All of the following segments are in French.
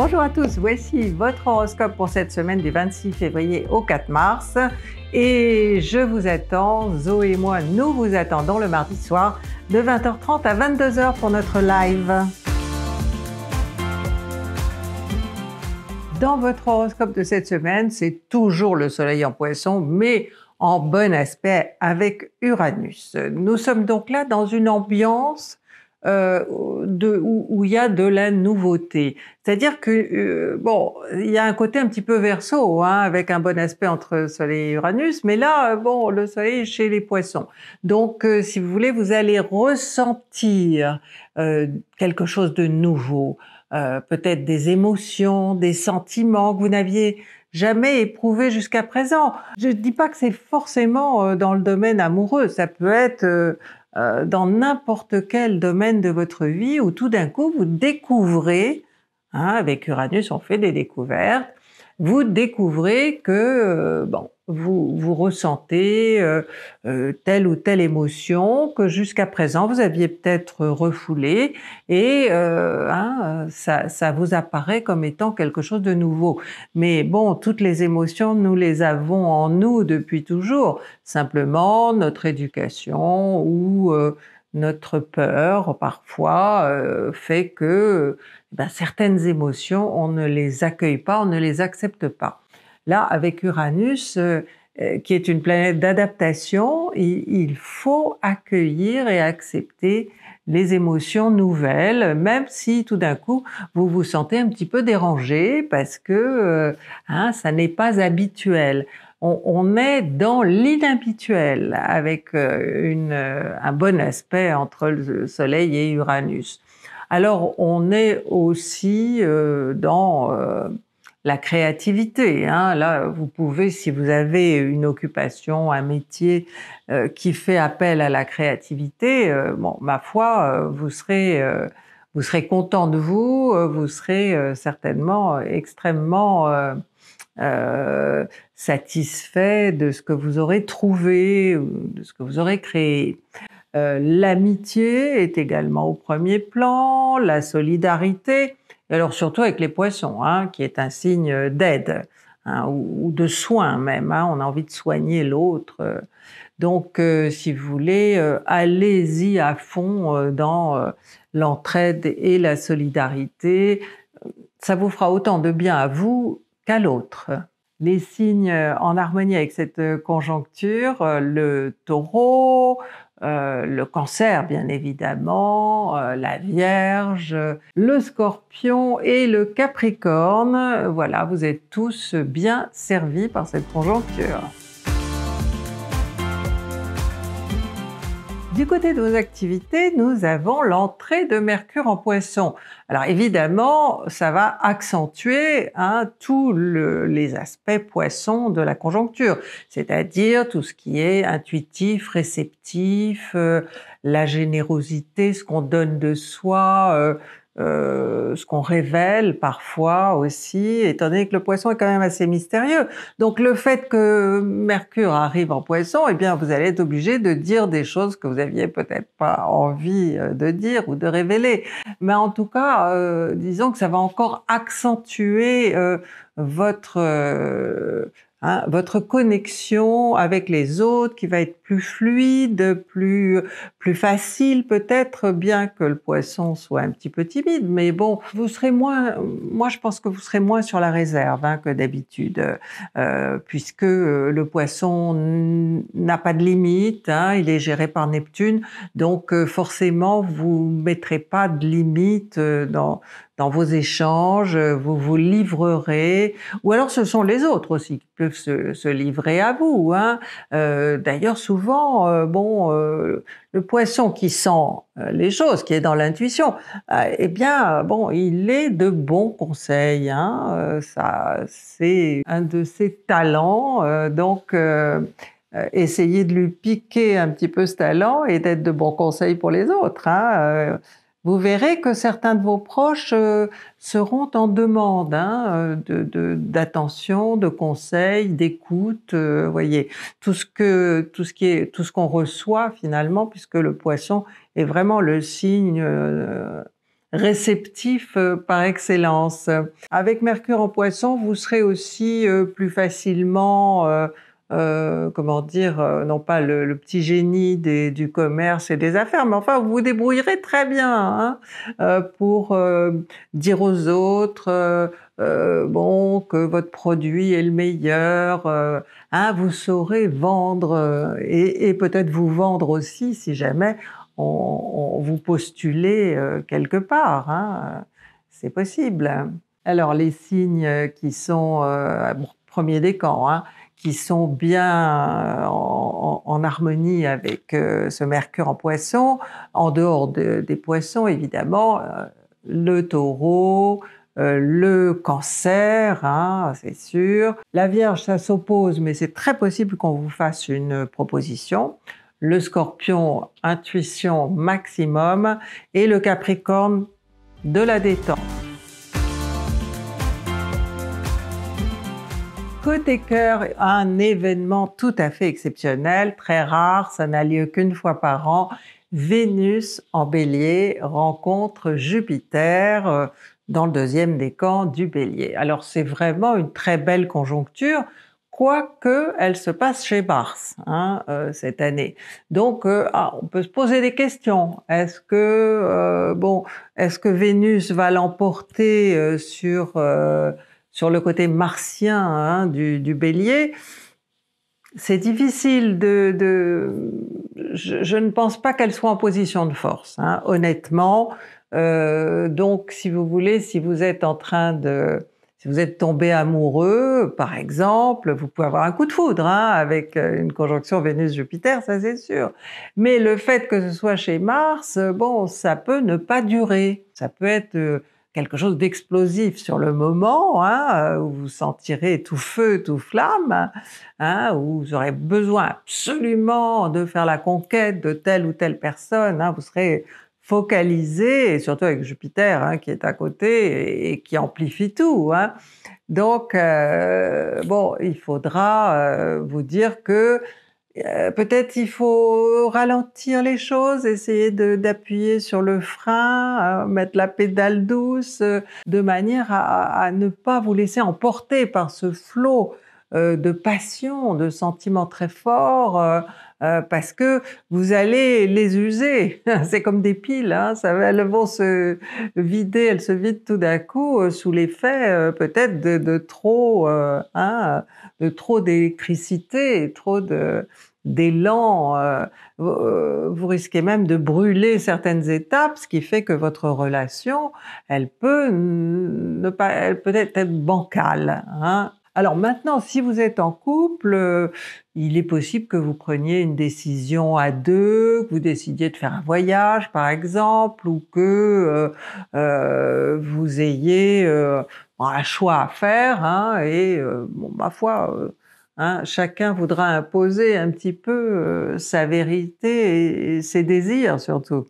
Bonjour à tous, voici votre horoscope pour cette semaine du 26 février au 4 mars. Et je vous attends, Zoé et moi, nous vous attendons le mardi soir de 20h30 à 22h pour notre live. Dans votre horoscope de cette semaine, c'est toujours le soleil en poisson, mais en bon aspect avec Uranus. Nous sommes donc là dans une ambiance euh, de, où il y a de la nouveauté. C'est-à-dire que, euh, bon, il y a un côté un petit peu verso, hein, avec un bon aspect entre Soleil et Uranus, mais là, euh, bon, le Soleil est chez les poissons. Donc, si vous voulez, vous allez ressentir quelque chose de nouveau, peut-être des émotions, des sentiments que vous n'aviez jamais éprouvés jusqu'à présent. Je ne dis pas que c'est forcément dans le domaine amoureux, ça peut être euh, dans n'importe quel domaine de votre vie où tout d'un coup vous découvrez, hein, avec Uranus on fait des découvertes, vous découvrez que, euh, bon, vous, ressentez euh, euh, telle ou telle émotion que jusqu'à présent vous aviez peut-être refoulée et euh, hein, ça, vous apparaît comme étant quelque chose de nouveau. Mais bon, toutes les émotions, nous les avons en nous depuis toujours. Simplement, notre éducation ou notre peur parfois fait que eh ben, certaines émotions, on ne les accueille pas, on ne les accepte pas. Là, avec Uranus, euh, euh, qui est une planète d'adaptation, il, faut accueillir et accepter les émotions nouvelles, même si tout d'un coup vous vous sentez un petit peu dérangé parce que euh, hein, ça n'est pas habituel. On, est dans l'inhabituel avec un bon aspect entre le Soleil et Uranus. Alors on est aussi dans la créativité. Hein. Là, vous pouvez, si vous avez une occupation, un métier euh, qui fait appel à la créativité, euh, bon, ma foi, euh, vous serez vous serez content de vous, vous serez certainement extrêmement satisfait de ce que vous aurez trouvé, de ce que vous aurez créé. L'amitié est également au premier plan, la solidarité. Et alors surtout avec les poissons, hein, qui est un signe d'aide hein, ou, de soin même. Hein. on a envie de soigner l'autre. Donc, euh, si vous voulez, euh, allez-y à fond euh, dans l'entraide et la solidarité. Ça vous fera autant de bien à vous qu'à l'autre. Les signes en harmonie avec cette conjoncture, le taureau, euh, le cancer, bien évidemment, euh, la Vierge, le Scorpion et le Capricorne. Voilà, vous êtes tous bien servis par cette conjoncture. Du côté de vos activités, nous avons l'entrée de Mercure en poisson. Alors évidemment, ça va accentuer hein, tous les aspects Poissons de la conjoncture, c'est-à-dire tout ce qui est intuitif, réceptif, euh, la générosité, ce qu'on donne de soi, euh, euh, ce qu'on révèle parfois aussi, étant donné que le poisson est quand même assez mystérieux. Donc le fait que Mercure arrive en poisson, eh bien vous allez être obligé de dire des choses que vous aviez peut-être pas envie euh, de dire ou de révéler. Mais en tout cas, euh, disons que ça va encore accentuer votre Hein, votre connexion avec les autres qui va être plus fluide, plus plus facile peut-être, bien que le poisson soit un petit peu timide. Mais bon, vous serez moins, moi je pense que vous serez moins sur la réserve hein, que d'habitude, euh, puisque euh, le poisson n'a pas de limite, hein, il est géré par Neptune, donc euh, forcément vous ne mettrez pas de limite dans dans vos échanges, euh, vous vous livrerez, ou alors ce sont les autres aussi qui peuvent se, livrer à vous. Hein. Euh, d'ailleurs, souvent, euh, bon, le poisson qui sent les choses, qui est dans l'intuition, eh bien, bon, il est de bons conseils. Hein. ça, c'est un de ses talents. donc Essayez de lui piquer un petit peu ce talent et d'être de bons conseils pour les autres. Hein vous verrez que certains de vos proches euh, seront en demande hein, euh, d'attention, de, conseils, d'écoute. Vous euh, voyez tout ce que tout ce qui tout ce qu'on reçoit finalement, puisque le poisson est vraiment le signe. réceptif par excellence. Avec Mercure en poisson, vous serez aussi plus facilement euh, comment dire, euh, non pas le, petit génie du commerce et des affaires, mais enfin, vous vous débrouillerez très bien hein, euh, pour dire aux autres, bon, que votre produit est le meilleur, hein, vous saurez vendre et, peut-être vous vendre aussi si jamais on, vous postulez quelque part. Hein, c'est possible. Alors les signes qui sont, au premier décan, qui sont bien euh, en, harmonie avec euh, ce mercure en poisson. En dehors des poissons, évidemment, euh, le taureau, le cancer, hein, c'est sûr. La Vierge, ça s'oppose, mais c'est très possible qu'on vous fasse une proposition. Le scorpion, intuition maximum. Et le capricorne, de la détente. Côté cœur, un événement tout à fait exceptionnel, très rare, ça n'a lieu qu'une fois par an. Vénus en bélier rencontre Jupiter euh, dans le deuxième décan du bélier. Alors c'est vraiment une très belle conjoncture, quoique elle se passe chez Mars hein, euh, cette année. Donc euh, ah, on peut se poser des questions. Est-ce que bon, est-ce que Vénus va l'emporter sur sur le côté martien hein, du, bélier, c'est difficile de... Je, ne pense pas qu'elle soit en position de force, hein, honnêtement. Euh, donc, si vous voulez, si vous êtes en train de... Si vous êtes tombé amoureux, par exemple, vous pouvez avoir un coup de foudre hein, avec euh, une conjonction Vénus-Jupiter, ça c'est sûr. Mais le fait que ce soit chez Mars, euh, bon, ça peut ne pas durer. Ça peut être quelque chose d'explosif sur le moment, hein, euh, où vous sentirez tout feu, tout flamme, hein, où vous aurez besoin absolument de faire la conquête de telle ou telle personne, hein. vous serez focalisé, surtout avec Jupiter qui est à côté et, qui amplifie tout. Donc, euh, bon, il faudra euh, vous dire que euh, peut-être il faut ralentir les choses, essayer d'appuyer sur le frein, euh, mettre la pédale douce, euh, de manière à, ne pas vous laisser emporter par ce flot euh, de passion, de sentiments très forts, euh, euh, parce que vous allez les user. C'est comme des piles, hein, ça, elles vont se vider, elles se vident tout d'un coup sous l'effet peut-être de, trop, hein, de trop d'électricité, trop d'élan, vous risquez même de brûler certaines étapes, ce qui fait que votre relation, elle peut ne pas, elle peut être bancale. Hein. Alors maintenant, si vous êtes en couple, euh, il est possible que vous preniez une décision à deux, que vous décidiez de faire un voyage par exemple, ou que euh, euh, vous ayez un choix à faire. Hein, et bon, ma foi, hein, chacun voudra imposer un petit peu sa vérité et, ses désirs surtout.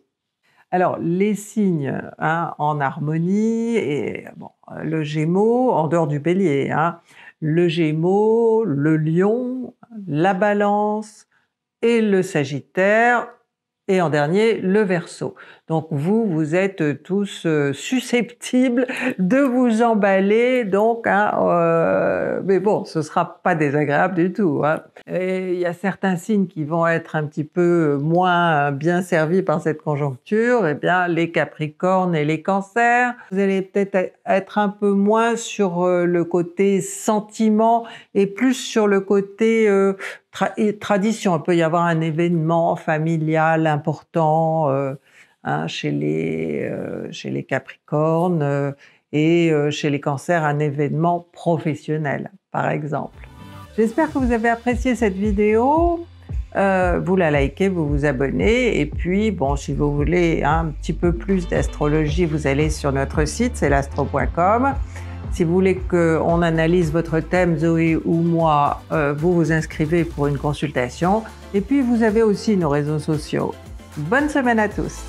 Alors, les signes hein, en harmonie, et le gémeau en dehors du bélier, le Gémeaux, le Lion, la Balance et le Sagittaire et en dernier le verso. Donc vous, vous êtes euh, tous euh, susceptibles de vous emballer, donc, hein, euh, mais bon, ce sera pas désagréable du tout. Hein. Et il y a certains signes qui vont être un petit peu moins bien servis par cette conjoncture, et eh bien les Capricornes et les Cancers. Vous allez peut-être e-, être un peu moins sur le côté sentiment et plus sur le côté tradition. Il peut y avoir un événement familial important euh, hein, chez, les, euh, chez les Capricornes euh, et chez les Cancers, un événement professionnel, par exemple. J'espère que vous avez apprécié cette vidéo. vous la likez, vous vous abonnez. Et puis, bon, si vous voulez un petit peu plus d'astrologie, vous allez sur notre site, c'est l'astro.com. Si vous voulez qu'on analyse votre thème, Zoé ou moi, euh, vous vous inscrivez pour une consultation. Et puis, vous avez aussi nos réseaux sociaux. Bonne semaine à tous.